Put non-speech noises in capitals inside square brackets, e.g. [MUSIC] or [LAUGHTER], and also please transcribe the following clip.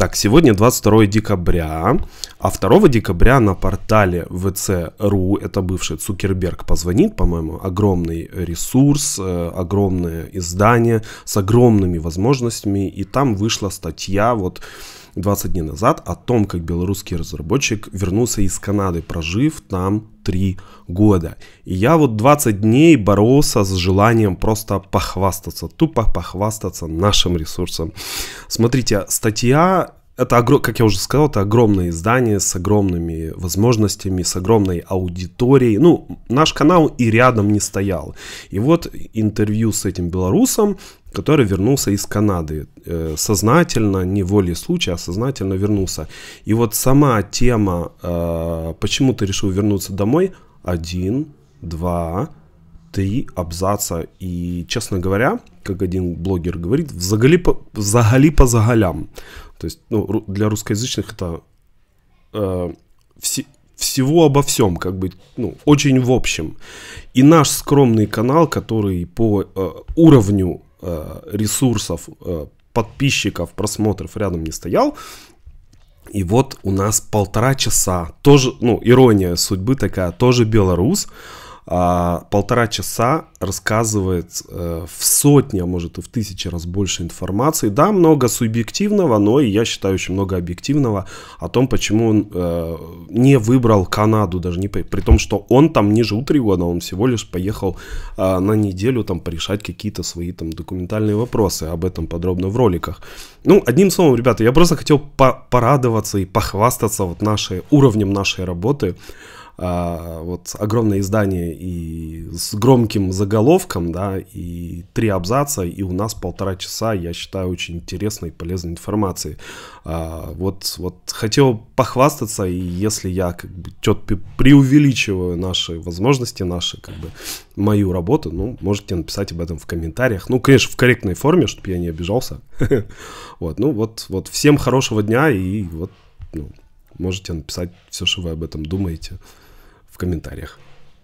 Так, сегодня 22 декабря, а 2 декабря на портале vc.ru, это бывший Цукерберг позвонит, по-моему, огромный ресурс, э, огромное издание с огромными возможностями, и там вышла статья вот 20 дней назад о том, как белорусский разработчик вернулся из Канады, прожив там 3 года. И я вот 20 дней боролся с желанием просто похвастаться, тупо похвастаться нашим ресурсом. Смотрите, статья это, как я уже сказал, это огромное издание с огромными возможностями, с огромной аудиторией. Ну, наш канал и рядом не стоял. И вот интервью с этим белорусом, который вернулся из Канады. Э, сознательно, не волей случая, а сознательно вернулся. И вот сама тема, э, почему ты решил вернуться домой, один, два, три абзаца. И, честно говоря, как один блогер говорит, взагали по, взагали по загалям. То есть ну, для русскоязычных это э, все, всего обо всем, как бы, ну, очень в общем. И наш скромный канал, который по э, уровню э, ресурсов, э, подписчиков, просмотров рядом не стоял, и вот у нас полтора часа, тоже, ну, ирония судьбы такая, тоже белорус, а, полтора часа рассказывает э, в сотни, а может и в тысячи раз больше информации. Да, много субъективного, но и я считаю очень много объективного о том, почему он э, не выбрал Канаду, даже не при том, что он там не жил три года, он всего лишь поехал э, на неделю там порешать какие-то свои там документальные вопросы. Об этом подробно в роликах. Ну, одним словом, ребята, я просто хотел по порадоваться и похвастаться вот нашей, уровнем нашей работы а, вот огромное издание и с громким заголовком, да, и три абзаца, и у нас полтора часа, я считаю, очень интересной и полезной информации. А, вот, вот хотел похвастаться, и если я как бы что-то преувеличиваю наши возможности, наши, как бы, мою работу, ну, можете написать об этом в комментариях. Ну, конечно, в корректной форме, чтобы я не обижался. [LAUGHS] Вот, ну, вот, вот всем хорошего дня, и вот, ну, можете написать все, что вы об этом думаете комментариях.